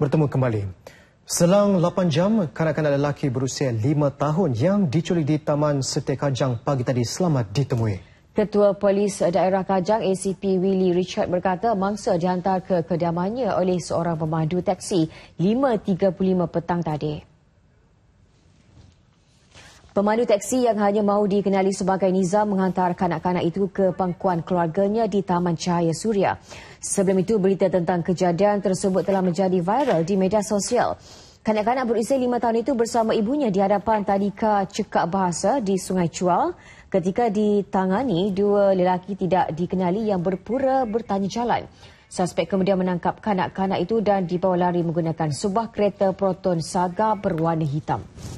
bertemu kembali. Selang 8 jam, kanak-kanak lelaki berusia 5 tahun yang diculik di Taman Setia Kajang pagi tadi selamat ditemui. Ketua Polis Daerah Kajang ACP Willy Richard berkata mangsa dihantar ke kediamannya oleh seorang pemandu teksi 5.35 petang tadi. Pemandu teksi yang hanya mahu dikenali sebagai Nizam menghantar kanak-kanak itu ke pangkuan keluarganya di Taman Cahaya Suria. Sebelum itu, berita tentang kejadian tersebut telah menjadi viral di media sosial. Kanak-kanak berusia lima tahun itu bersama ibunya di hadapan tadika cekak bahasa di Sungai Cual ketika ditangani dua lelaki tidak dikenali yang berpura bertanya jalan. Suspek kemudian menangkap kanak-kanak itu dan dibawa lari menggunakan sebuah kereta proton saga berwarna hitam.